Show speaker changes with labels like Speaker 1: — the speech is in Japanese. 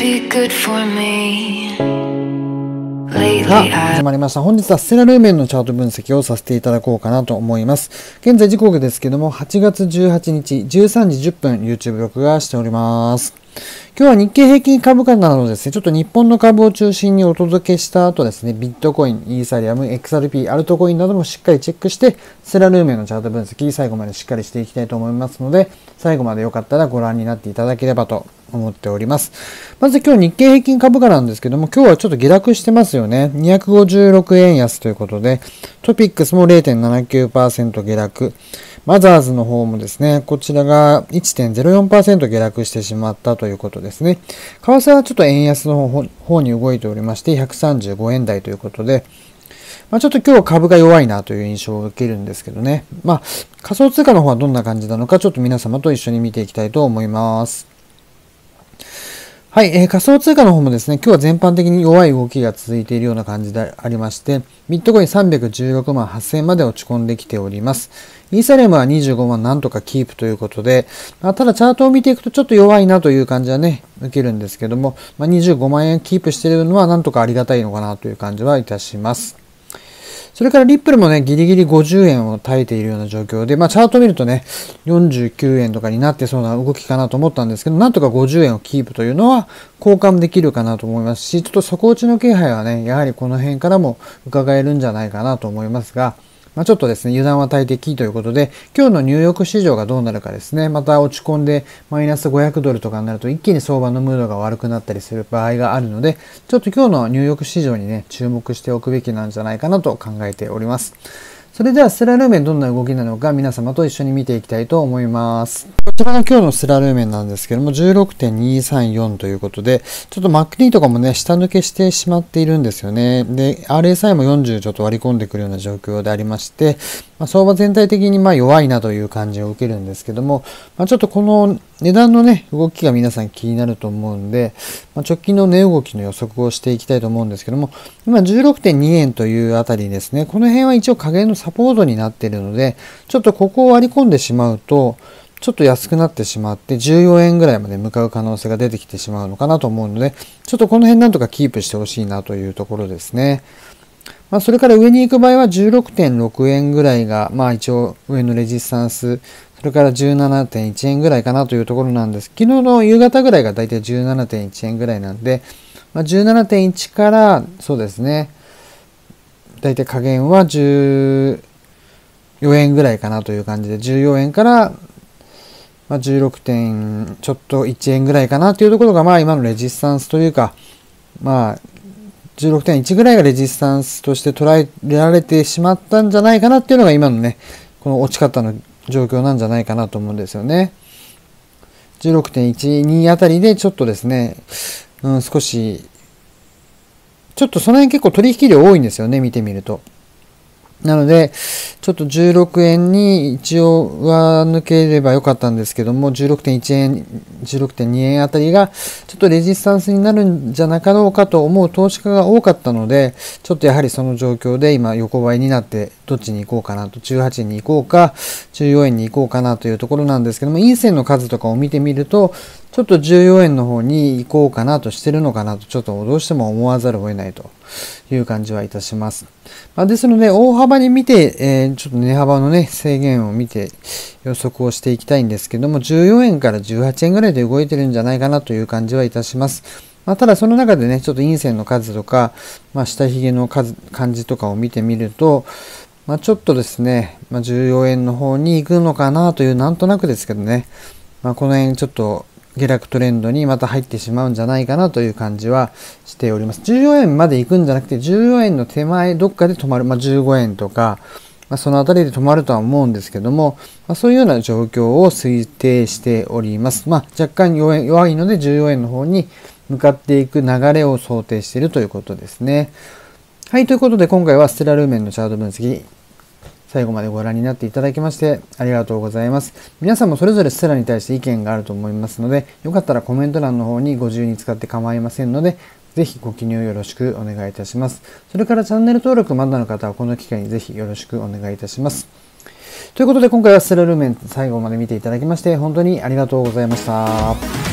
Speaker 1: さあ始まりました本日はステラルーメンのチャート分析をさせていただこうかなと思います現在時刻ですけども8月18日13時10分 YouTube 録画しております今日は日経平均株価などですね、ちょっと日本の株を中心にお届けした後ですね、ビットコイン、イーサリアム、XRP、アルトコインなどもしっかりチェックして、セラルーメンのチャート分析、最後までしっかりしていきたいと思いますので、最後までよかったらご覧になっていただければと思っております。まず今日日経平均株価なんですけども、今日はちょっと下落してますよね。256円安ということで、トピックスも0.79%下落。マザーズの方もですね、こちらが1.04%下落してしまったということですね。為替はちょっと円安の方に動いておりまして、135円台ということで、まあ、ちょっと今日株が弱いなという印象を受けるんですけどね。まあ、仮想通貨の方はどんな感じなのか、ちょっと皆様と一緒に見ていきたいと思います。はい、えー、仮想通貨の方もですね、今日は全般的に弱い動きが続いているような感じでありまして、ビットコイン316万8000まで落ち込んできております。イーサリアムは25万なんとかキープということで、まあ、ただチャートを見ていくとちょっと弱いなという感じはね、受けるんですけども、まあ、25万円キープしているのはなんとかありがたいのかなという感じはいたします。それからリップルもね、ギリギリ50円を耐えているような状況で、まあ、チャート見るとね、49円とかになってそうな動きかなと思ったんですけど、なんとか50円をキープというのは交換できるかなと思いますし、ちょっと底打ちの気配はね、やはりこの辺からも伺えるんじゃないかなと思いますが、まあ、ちょっとですね、油断は大敵ということで、今日のニューヨーク市場がどうなるかですね、また落ち込んでマイナス500ドルとかになると一気に相場のムードが悪くなったりする場合があるので、ちょっと今日のニューヨーク市場にね、注目しておくべきなんじゃないかなと考えております。それではスラルーメンどんな動きなのか皆様と一緒に見ていきたいと思います。こちらが今日のスラルーメンなんですけども16.234ということでちょっと MacD とかもね下抜けしてしまっているんですよね。で RSI も40ちょっと割り込んでくるような状況でありまして、まあ、相場全体的にま弱いなという感じを受けるんですけども、まあ、ちょっとこの値段のね、動きが皆さん気になると思うんで、まあ、直近の値動きの予測をしていきたいと思うんですけども、今16.2円というあたりですね、この辺は一応加減のサポートになっているので、ちょっとここを割り込んでしまうと、ちょっと安くなってしまって、14円ぐらいまで向かう可能性が出てきてしまうのかなと思うので、ちょっとこの辺なんとかキープしてほしいなというところですね。まあ、それから上に行く場合は16.6円ぐらいが、まあ一応上のレジスタンス、それから17.1円ぐらいかなというところなんです。昨日の夕方ぐらいが大体17.1円ぐらいなんで、まあ、17.1からそうですね、だいたい加減は14円ぐらいかなという感じで、14円からまあ、16点ちょっと1円ぐらいかなというところが、まあ今のレジスタンスというか、まあ16.1ぐらいがレジスタンスとして捉えられてしまったんじゃないかなっていうのが今のね、この落ち方の状況なんじゃないかなと思うんですよね。16.12あたりでちょっとですね、うん、少し、ちょっとその辺結構取引量多いんですよね、見てみると。なので、ちょっと16円に一応上抜ければよかったんですけども、16.1円、16.2円あたりが、ちょっとレジスタンスになるんじゃなかろうかと思う投資家が多かったので、ちょっとやはりその状況で今横ばいになって、どっちに行こうかなと、18円に行こうか、14円に行こうかなというところなんですけども、陰線の数とかを見てみると、ちょっと14円の方に行こうかなとしてるのかなと、ちょっとどうしても思わざるを得ないと。いう感じはいたします。まあ、ですので、大幅に見て、えー、ちょっと値幅のね、制限を見て予測をしていきたいんですけども、14円から18円ぐらいで動いてるんじゃないかなという感じはいたします。まあ、ただその中でね、ちょっと陰線の数とか、まあ、下髭の数感じとかを見てみると、まあ、ちょっとですね、まあ、14円の方に行くのかなという、なんとなくですけどね、まあ、この辺ちょっと下落トレンドにまた入ってしまうんじゃないかなという感じはしております。14円まで行くんじゃなくて、14円の手前、どっかで止まる、まあ、15円とか、まあ、そのあたりで止まるとは思うんですけども、まあ、そういうような状況を推定しております。まあ、若干弱いので14円の方に向かっていく流れを想定しているということですね。はい、ということで今回はステラルーメンのチャート分析最後までご覧になっていただきましてありがとうございます。皆さんもそれぞれステラに対して意見があると思いますので、よかったらコメント欄の方にご自由に使って構いませんので、ぜひご記入よろしくお願いいたします。それからチャンネル登録まだの方はこの機会にぜひよろしくお願いいたします。ということで今回はステラルーメン最後まで見ていただきまして本当にありがとうございました。